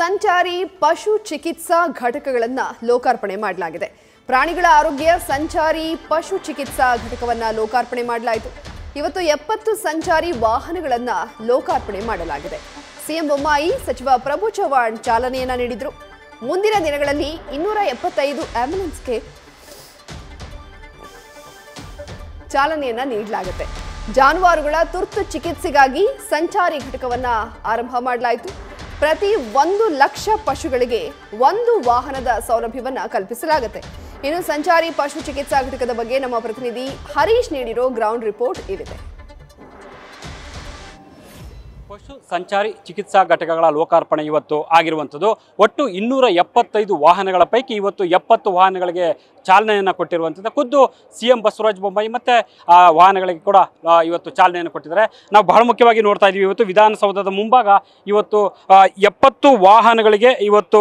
ಸಂಚಾರಿ ಪಶು ಚಿಕಿತ್ಸಾ ಘಟಕಗಳನ್ನು ಲೋಕಾರ್ಪಣೆ ಮಾಡಲಾಗಿದೆ ಪ್ರಾಣಿಗಳ ಆರೋಗ್ಯ ಸಂಚಾರಿ ಪಶು ಚಿಕಿತ್ಸಾ ಘಟಕವನ್ನು ಲೋಕಾರ್ಪಣೆ ಮಾಡಲಾಯಿತು ಇವತ್ತು ಎಪ್ಪತ್ತು ಸಂಚಾರಿ ವಾಹನಗಳನ್ನು ಲೋಕಾರ್ಪಣೆ ಮಾಡಲಾಗಿದೆ ಸಿಎಂ ಬೊಮ್ಮಾಯಿ ಸಚಿವ ಪ್ರಭು ಚವ್ಹಾಣ್ ಚಾಲನೆಯನ್ನ ನೀಡಿದರು ಮುಂದಿನ ದಿನಗಳಲ್ಲಿ ಇನ್ನೂರ ಎಪ್ಪತ್ತೈದು ಆಂಬ್ಯುಲೆನ್ಸ್ಗೆ ಚಾಲನೆಯನ್ನ ನೀಡಲಾಗುತ್ತೆ ಜಾನುವಾರುಗಳ ತುರ್ತು ಚಿಕಿತ್ಸೆಗಾಗಿ ಸಂಚಾರಿ ಘಟಕವನ್ನ ಆರಂಭ ಮಾಡಲಾಯಿತು ಪ್ರತಿ ಒಂದು ಲಕ್ಷ ಪಶುಗಳಿಗೆ ಒಂದು ವಾಹನದ ಸೌಲಭ್ಯವನ್ನು ಕಲ್ಪಿಸಲಾಗುತ್ತೆ ಇನ್ನು ಸಂಚಾರಿ ಪಶು ಚಿಕಿತ್ಸಾ ಘಟಕದ ಬಗ್ಗೆ ನಮ್ಮ ಪ್ರತಿನಿಧಿ ಹರೀಶ್ ನೀಡಿರೋ ಗ್ರೌಂಡ್ ರಿಪೋರ್ಟ್ ಇಲ್ಲಿದೆ ಪಶು ಸಂಚಾರಿ ಚಿಕಿತ್ಸಾ ಘಟಕಗಳ ಲೋಕಾರ್ಪಣೆ ಇವತ್ತು ಆಗಿರುವಂಥದ್ದು ಒಟ್ಟು ಇನ್ನೂರ ಎಪ್ಪತ್ತೈದು ವಾಹನಗಳ ಪೈಕಿ ಇವತ್ತು ಎಪ್ಪತ್ತು ವಾಹನಗಳಿಗೆ ಚಾಲನೆಯನ್ನು ಕೊಟ್ಟಿರುವಂಥದ್ದು ಖುದ್ದು ಸಿ ಎಂ ಬಸವರಾಜ ಬೊಮ್ಮಾಯಿ ಮತ್ತು ವಾಹನಗಳಿಗೆ ಕೂಡ ಇವತ್ತು ಚಾಲನೆಯನ್ನು ಕೊಟ್ಟಿದ್ದಾರೆ ನಾವು ಬಹಳ ಮುಖ್ಯವಾಗಿ ನೋಡ್ತಾ ಇದ್ದೀವಿ ಇವತ್ತು ವಿಧಾನಸೌಧದ ಮುಂಭಾಗ ಇವತ್ತು ಎಪ್ಪತ್ತು ವಾಹನಗಳಿಗೆ ಇವತ್ತು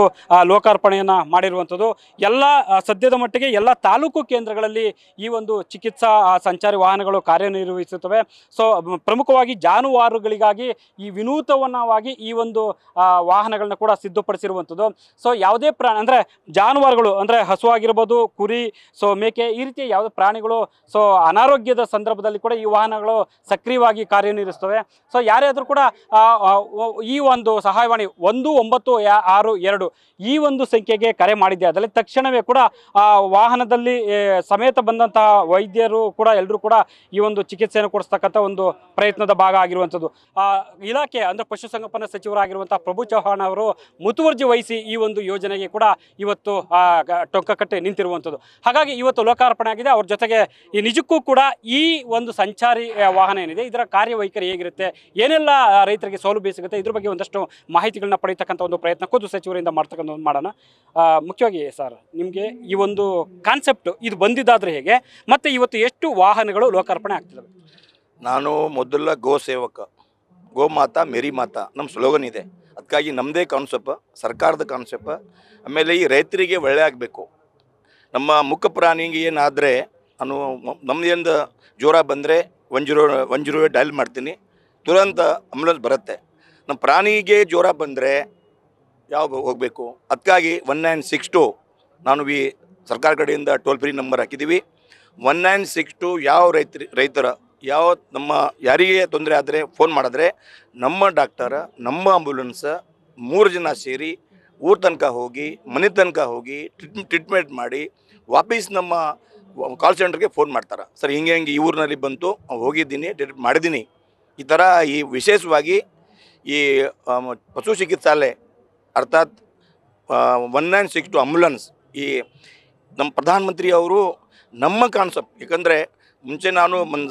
ಲೋಕಾರ್ಪಣೆಯನ್ನು ಮಾಡಿರುವಂಥದ್ದು ಎಲ್ಲ ಸದ್ಯದ ಮಟ್ಟಿಗೆ ಎಲ್ಲ ತಾಲೂಕು ಕೇಂದ್ರಗಳಲ್ಲಿ ಈ ಒಂದು ಚಿಕಿತ್ಸಾ ಸಂಚಾರಿ ವಾಹನಗಳು ಕಾರ್ಯನಿರ್ವಹಿಸುತ್ತವೆ ಸೊ ಪ್ರಮುಖವಾಗಿ ಜಾನುವಾರುಗಳಿಗಾಗಿ ಈ ವಿನೂತನವಾಗಿ ಈ ಒಂದು ವಾಹನಗಳನ್ನ ಕೂಡ ಸಿದ್ಧಪಡಿಸಿರುವಂಥದ್ದು ಸೊ ಯಾವುದೇ ಪ್ರಾಣಿ ಅಂದರೆ ಜಾನುವಾರುಗಳು ಅಂದರೆ ಹಸು ಆಗಿರ್ಬೋದು ಕುರಿ ಸೊ ಮೇಕೆ ಈ ರೀತಿಯ ಯಾವುದೇ ಪ್ರಾಣಿಗಳು ಸೊ ಅನಾರೋಗ್ಯದ ಸಂದರ್ಭದಲ್ಲಿ ಕೂಡ ಈ ವಾಹನಗಳು ಸಕ್ರಿಯವಾಗಿ ಕಾರ್ಯನಿರ್ವಹಿಸ್ತವೆ ಸೊ ಯಾರೇ ಆದರೂ ಕೂಡ ಈ ಒಂದು ಸಹಾಯವಾಣಿ ಒಂದು ಒಂಬತ್ತು ಆರು ಎರಡು ಈ ಒಂದು ಸಂಖ್ಯೆಗೆ ಕರೆ ಮಾಡಿದೆ ಅದರಲ್ಲಿ ತಕ್ಷಣವೇ ಕೂಡ ವಾಹನದಲ್ಲಿ ಸಮೇತ ಬಂದಂತಹ ವೈದ್ಯರು ಕೂಡ ಎಲ್ಲರೂ ಕೂಡ ಈ ಒಂದು ಚಿಕಿತ್ಸೆಯನ್ನು ಕೊಡಿಸ್ತಕ್ಕಂಥ ಒಂದು ಪ್ರಯತ್ನದ ಭಾಗ ಆಗಿರುವಂಥದ್ದು ಇಲಾಖೆ ಅಂದರೆ ಪಶುಸಂಗೋಪನಾ ಸಚಿವರಾಗಿರುವಂಥ ಪ್ರಭು ಚೌಹಾಣ್ ಅವರು ಮುತುವರ್ಜಿ ವಹಿಸಿ ಈ ಒಂದು ಯೋಜನೆಗೆ ಕೂಡ ಇವತ್ತು ಟೊಂಕ ಕಟ್ಟೆ ನಿಂತಿರುವಂಥದ್ದು ಹಾಗಾಗಿ ಇವತ್ತು ಲೋಕಾರ್ಪಣೆ ಆಗಿದೆ ಅವ್ರ ಜೊತೆಗೆ ಈ ನಿಜಕ್ಕೂ ಕೂಡ ಈ ಒಂದು ಸಂಚಾರಿ ವಾಹನ ಏನಿದೆ ಇದರ ಕಾರ್ಯವೈಖರಿ ಹೇಗಿರುತ್ತೆ ಏನೆಲ್ಲ ರೈತರಿಗೆ ಸೌಲಭ್ಯ ಸಿಗುತ್ತೆ ಇದ್ರ ಬಗ್ಗೆ ಒಂದಷ್ಟು ಮಾಹಿತಿಗಳನ್ನ ಪಡೆಯತಕ್ಕಂಥ ಒಂದು ಪ್ರಯತ್ನ ಖುದ್ದು ಸಚಿವರಿಂದ ಮಾಡ್ತಕ್ಕಂಥ ಒಂದು ಮಾಡೋಣ ಮುಖ್ಯವಾಗಿ ಸರ್ ನಿಮಗೆ ಈ ಒಂದು ಕಾನ್ಸೆಪ್ಟ್ ಇದು ಬಂದಿದ್ದಾದ್ರೆ ಹೇಗೆ ಮತ್ತು ಇವತ್ತು ಎಷ್ಟು ವಾಹನಗಳು ಲೋಕಾರ್ಪಣೆ ಆಗ್ತಿದ್ದಾವೆ ನಾನು ಮೊದಲ ಗೋ ಸೇವಕ ಗೋಮಾತಾ ಮೇರಿ ಮಾತಾ ನಮ್ಮ ಸ್ಲೋಗನ್ ಇದೆ ಅದಕ್ಕಾಗಿ ನಮ್ಮದೇ ಕಾನ್ಸೆಪ್ಟ್ ಸರ್ಕಾರದ ಕಾನ್ಸೆಪ್ಟ್ ಆಮೇಲೆ ಈ ರೈತರಿಗೆ ಒಳ್ಳೆ ಆಗಬೇಕು ನಮ್ಮ ಮುಖ ಪ್ರಾಣಿಗೆ ಏನಾದರೆ ನಾನು ನಮ್ಮದೇನು ಜ್ವರ ಬಂದರೆ ಒನ್ ಜೀರೋ ಡಯಲ್ ಮಾಡ್ತೀನಿ ತುರಂತ ಅಂಬುಲೆನ್ಸ್ ಬರುತ್ತೆ ನಮ್ಮ ಪ್ರಾಣಿಗೆ ಜ್ವರ ಬಂದರೆ ಯಾವ ಹೋಗಬೇಕು ಅದಕ್ಕಾಗಿ ಒನ್ ನೈನ್ ಸಿಕ್ಸ್ ಟು ನಾನು ಈ ಸರ್ಕಾರ ಕಡೆಯಿಂದ ಟೋಲ್ ಫ್ರೀ ನಂಬರ್ ಹಾಕಿದ್ದೀವಿ ಒನ್ ನೈನ್ ಸಿಕ್ಸ್ ಟು ಯಾವ ರೈತ ರೈತರ ಯಾವ ನಮ್ಮ ಯಾರಿಗೆ ತೊಂದರೆ ಆದರೆ ಫೋನ್ ಮಾಡಿದ್ರೆ ನಮ್ಮ ಡಾಕ್ಟರ್ ನಮ್ಮ ಆಂಬ್ಯುಲೆನ್ಸ್ ಮೂರು ಜನ ಸೇರಿ ಊರ ತನಕ ಹೋಗಿ ಮನೆ ತನಕ ಹೋಗಿ ಟ್ರೀಟ್ಮೆಂಟ್ ಮಾಡಿ ವಾಪಸ್ ನಮ್ಮ ಕಾಲ್ ಸೆಂಟರ್ಗೆ ಫೋನ್ ಮಾಡ್ತಾರೆ ಸರ್ ಹಿಂಗೆ ಹಿಂಗೆ ಈ ಊರಿನಲ್ಲಿ ಬಂತು ಹೋಗಿದ್ದೀನಿ ಟ್ರೀಟ್ ಮಾಡಿದ್ದೀನಿ ಈ ಥರ ಈ ವಿಶೇಷವಾಗಿ ಈ ಪಶು ಚಿಕಿತ್ಸಾಲಯ ಅರ್ಥಾತ್ one nine six two ambulance ಈ ನಮ್ಮ ಪ್ರಧಾನಮಂತ್ರಿ ಅವರು ನಮ್ಮ ಕಾನ್ಸೆಪ್ಟ್ ಏಕೆಂದರೆ ಮುಂಚೆ ನಾನು ಮನ್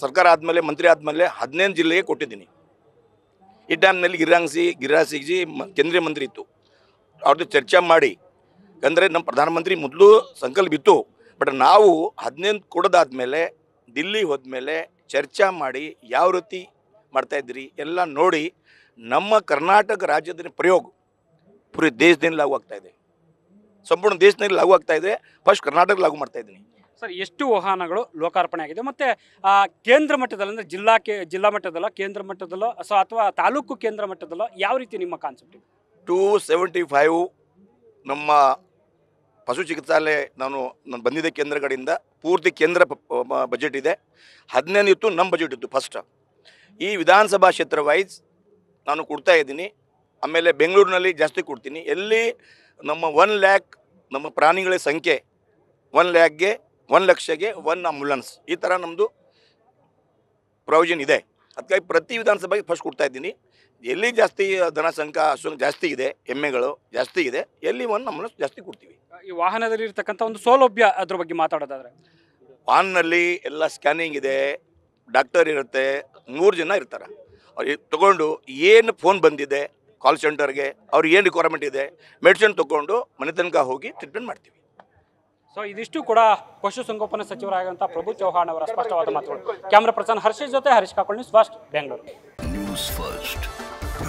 ಸರ್ಕಾರ ಆದಮೇಲೆ ಮಂತ್ರಿ ಆದಮೇಲೆ ಹದಿನೈದು ಜಿಲ್ಲೆಗೆ ಕೊಟ್ಟಿದ್ದೀನಿ ಈ ಟೈಮ್ನಲ್ಲಿ ಗಿರಿರಾಂಗ್ಸಿ ಗಿರಿರಾಜ್ ಮ ಕೇಂದ್ರೀಯ ಮಂತ್ರಿ ಇತ್ತು ಅವ್ರದ್ದು ಚರ್ಚೆ ಮಾಡಿ ಅಂದರೆ ನಮ್ಮ ಪ್ರಧಾನಮಂತ್ರಿ ಮೊದಲು ಸಂಕಲ್ಪ ಇತ್ತು ಬಟ್ ನಾವು ಹದಿನೈದು ಕೊಡೋದಾದ್ಮೇಲೆ ದಿಲ್ಲಿ ಹೋದ್ಮೇಲೆ ಚರ್ಚೆ ಮಾಡಿ ಯಾವ ರೀತಿ ಮಾಡ್ತಾಯಿದ್ರಿ ಎಲ್ಲ ನೋಡಿ ನಮ್ಮ ಕರ್ನಾಟಕ ರಾಜ್ಯದ ಪ್ರಯೋಗ ಪೂರಿ ದೇಶದಿಂದ ಲಾಗು ಆಗ್ತಾಯಿದೆ ಸಂಪೂರ್ಣ ದೇಶದಲ್ಲಿ ಲಾಗು ಆಗ್ತಾಯಿದೆ ಫಸ್ಟ್ ಕರ್ನಾಟಕ ಲಾಗು ಮಾಡ್ತಾಯಿದ್ದೀನಿ ಸರ್ ಎಷ್ಟು ವಾಹನಗಳು ಲೋಕಾರ್ಪಣೆ ಆಗಿದೆ ಮತ್ತು ಕೇಂದ್ರ ಮಟ್ಟದಲ್ಲಿ ಅಂದರೆ ಜಿಲ್ಲಾ ಜಿಲ್ಲಾ ಮಟ್ಟದಲ್ಲೋ ಕೇಂದ್ರ ಮಟ್ಟದಲ್ಲೋ ಸೊ ಅಥವಾ ತಾಲೂಕು ಕೇಂದ್ರ ಮಟ್ಟದಲ್ಲೋ ಯಾವ ರೀತಿ ನಿಮ್ಮ ಕಾನ್ಸೆಪ್ಟ್ ಇದೆ ಟೂ ಸೆವೆಂಟಿ ಫೈವ್ ನಮ್ಮ ಪಶು ಚಿಕಿತ್ಸಾಲಯ ನಾನು ನಾನು ಬಂದಿದ್ದ ಕೇಂದ್ರಗಳಿಂದ ಪೂರ್ತಿ ಕೇಂದ್ರ ಬಜೆಟ್ ಇದೆ ಹದಿನೈದು ಇತ್ತು ನಮ್ಮ ಬಜೆಟ್ ಇತ್ತು ಫಸ್ಟ್ ಈ ವಿಧಾನಸಭಾ ಕ್ಷೇತ್ರ ವೈಸ್ ನಾನು ಕೊಡ್ತಾ ಇದ್ದೀನಿ ಆಮೇಲೆ ಬೆಂಗಳೂರಿನಲ್ಲಿ ಜಾಸ್ತಿ ಕೊಡ್ತೀನಿ ಎಲ್ಲಿ ನಮ್ಮ ಒನ್ ಲ್ಯಾಕ್ ನಮ್ಮ ಪ್ರಾಣಿಗಳ ಸಂಖ್ಯೆ ಒನ್ ಲ್ಯಾಕ್ಗೆ ಒಂದು ಲಕ್ಷಗೆ ಒನ್ ಆಂಬುಲೆನ್ಸ್ ಈ ಥರ ನಮ್ಮದು ಪ್ರೊವಿಷನ್ ಇದೆ ಅದಕ್ಕಾಗಿ ಪ್ರತಿ ವಿಧಾನಸಭೆಗೆ ಫಸ್ಟ್ ಕೊಡ್ತಾ ಇದ್ದೀನಿ ಎಲ್ಲಿ ಜಾಸ್ತಿ ಧನ ಜಾಸ್ತಿ ಇದೆ ಎಮ್ಮೆಗಳು ಜಾಸ್ತಿ ಇದೆ ಎಲ್ಲಿ ಒಂದು ಆಂಬುಲೆನ್ಸ್ ಜಾಸ್ತಿ ಕೊಡ್ತೀವಿ ಈ ವಾಹನದಲ್ಲಿ ಇರ್ತಕ್ಕಂಥ ಒಂದು ಸೌಲಭ್ಯ ಅದ್ರ ಬಗ್ಗೆ ಮಾತಾಡೋದಾದ್ರೆ ವಾಹನಲ್ಲಿ ಎಲ್ಲ ಸ್ಕ್ಯಾನಿಂಗ್ ಇದೆ ಡಾಕ್ಟರ್ ಇರುತ್ತೆ ಮೂರು ಜನ ಇರ್ತಾರೆ ಅವ್ರಿಗೆ ತಗೊಂಡು ಏನು ಫೋನ್ ಬಂದಿದೆ ಕಾಲ್ ಸೆಂಟರ್ಗೆ ಅವ್ರಿಗೆ ಏನು ರಿಕ್ವೈರ್ಮೆಂಟ್ ಇದೆ ಮೆಡಿಸಿನ್ ತೊಗೊಂಡು ಮನೆ ತನಕ ಹೋಗಿ ಟ್ರೀಟ್ಮೆಂಟ್ ಮಾಡ್ತೀವಿ ಸೊ ಇದಿಷ್ಟು ಕೂಡ ಪಶುಸಂಗೋಪನಾ ಸಚಿವರಾಗಿರುವಂತಹ ಪ್ರಭು ಚೌಹಾಣ್ ಅವರ ಸ್ಪಷ್ಟವಾದ ಮಾತುಗಳು ಕ್ಯಾಮ್ರಾ ಪರ್ಸನ್ ಹರ್ಷಿ ಜೊತೆ Harish Kakolli first Bengaluru news first